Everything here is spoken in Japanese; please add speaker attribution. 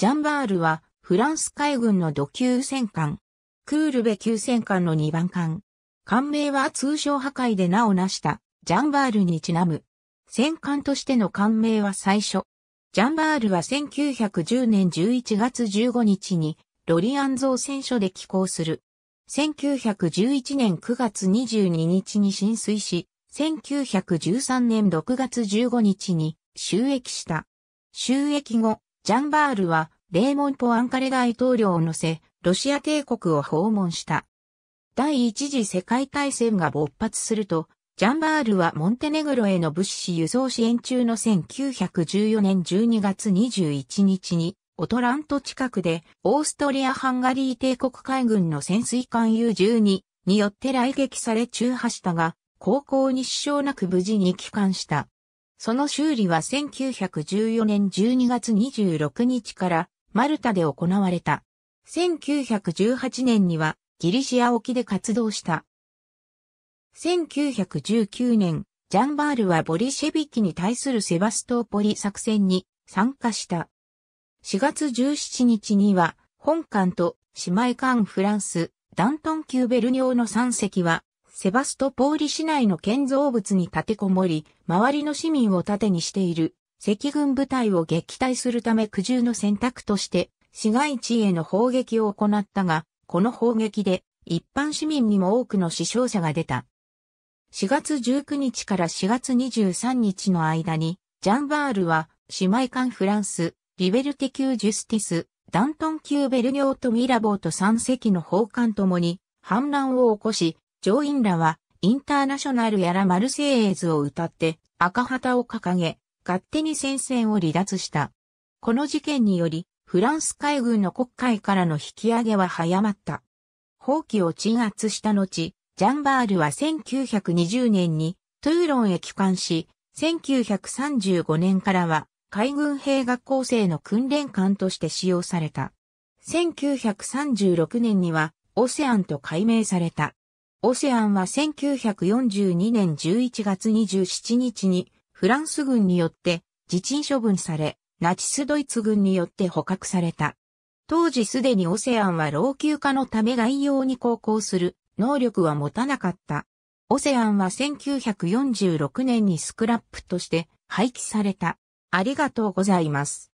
Speaker 1: ジャンバールは、フランス海軍の土級戦艦、クールベ級戦艦の2番艦。艦名は通称破壊で名を成した、ジャンバールにちなむ。戦艦としての艦名は最初。ジャンバールは1910年11月15日に、ロリアン造船所で寄港する。1911年9月22日に浸水し、1913年6月15日に収益した。収益後、ジャンバールはレーモン・ポアンカレ大統領を乗せ、ロシア帝国を訪問した。第一次世界大戦が勃発すると、ジャンバールはモンテネグロへの物資輸送支援中の1914年12月21日に、オトラント近くで、オーストリア・ハンガリー帝国海軍の潜水艦 U12 によって来撃され中破したが、航行に支障なく無事に帰還した。その修理は1914年12月26日からマルタで行われた。1918年にはギリシア沖で活動した。1919年、ジャンバールはボリシェビキに対するセバストーポリ作戦に参加した。4月17日には、本艦と姉妹艦フランス、ダントン級ベルニーの3隻は、セバストポーリ市内の建造物に立てこもり、周りの市民を盾にしている赤軍部隊を撃退するため苦渋の選択として、市街地への砲撃を行ったが、この砲撃で一般市民にも多くの死傷者が出た。4月19日から4月23日の間に、ジャンバールは姉妹艦フランス、リベルティ級ジュスティス、ダントン級ベルニョート・ミラボーと3隻の砲艦ともに反乱を起こし、乗員らはインターナショナルやらマルセイエーズを歌って赤旗を掲げ、勝手に戦線を離脱した。この事件により、フランス海軍の国会からの引き上げは早まった。放棄を鎮圧した後、ジャンバールは1920年にトゥーロンへ帰還し、1935年からは海軍兵学校生の訓練艦として使用された。1936年にはオセアンと改名された。オセアンは1942年11月27日にフランス軍によって自陳処分され、ナチスドイツ軍によって捕獲された。当時すでにオセアンは老朽化のため外洋に航行する能力は持たなかった。オセアンは1946年にスクラップとして廃棄された。ありがとうございます。